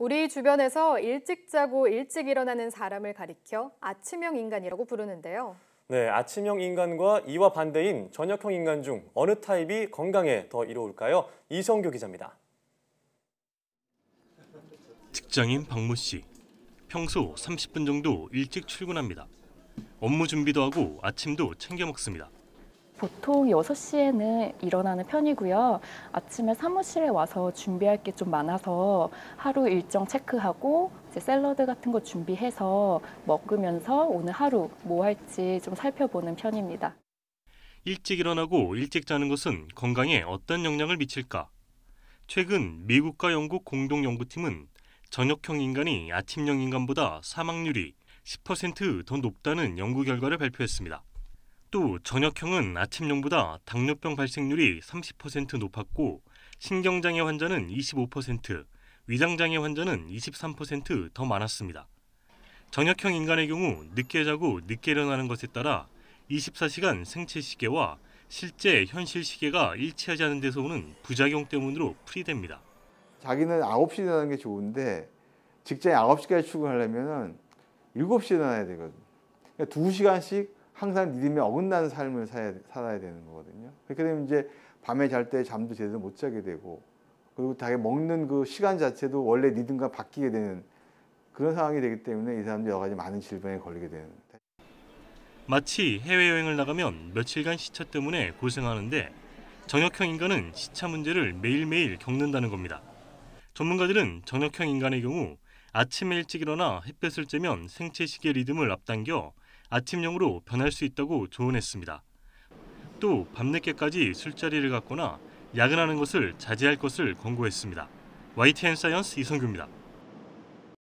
우리 주변에서 일찍 자고 일찍 일어나는 사람을 가리켜 아침형 인간이라고 부르는데요. 네, 아침형 인간과 이와 반대인 저녁형 인간 중 어느 타입이 건강에 더 이로울까요? 이성규 기자입니다. 직장인 박모 씨. 평소 30분 정도 일찍 출근합니다. 업무 준비도 하고 아침도 챙겨 먹습니다. 보통 여섯 시에는 일어나는 편이고요. 아침에 사무실에 와서 준비할 게 좀 많아서 하루 일정 체크하고 이제 샐러드 같은 거 준비해서 먹으면서 오늘 하루 뭐 할지 좀 살펴보는 편입니다. 일찍 일어나고 일찍 자는 것은 건강에 어떤 영향을 미칠까? 최근 미국과 영국 공동 연구팀은 저녁형 인간이 아침형 인간보다 사망률이 10%더 높다는 연구 결과를 발표했습니다. 또 저녁형은 아침형보다 당뇨병 발생률이 30% 높았고 신경장애 환자는 25%, 위장장애 환자는 23%더 많았습니다. 저녁형 인간의 경우 늦게 자고 늦게 일어나는 것에 따라 24시간 생체 시계와 실제 현실 시계가 일치하지 않은 데서 오는 부작용 때문으로 풀이됩니다. 자기는 9시 일어나는 게 좋은데 직장에 9시까지 출근하려면 7시에 일어나야 되거든요. 그러니까 2시간씩 항상 리듬에어긋난 삶을 사야, 살아야 되는 거거든요. 그렇게 되면 이제 밤에 잘 때 잠도 제대로 못 자게 되고 그리고 다 먹는 그 시간 자체도 원래 리듬과 바뀌게 되는 그런 상황이 되기 때문에 이사람들 여러 가지 많은 질병에 걸리게 되는 마치 해외여행을 나가면 며칠간 시차 때문에 고생하는데 정역형 인간은 시차 문제를 매일매일 겪는다는 겁니다. 전문가들은 정역형 인간의 경우 아침 일찍 일어나 햇볕을 쬐면 생체 시계 리듬을 앞당겨 아침용으로 변할 수 있다고 조언했습니다. 또 밤늦게까지 술자리를 갖거나 야근하는 것을 자제할 것을 권고했습니다. YTN 사이언스 이성규입니다.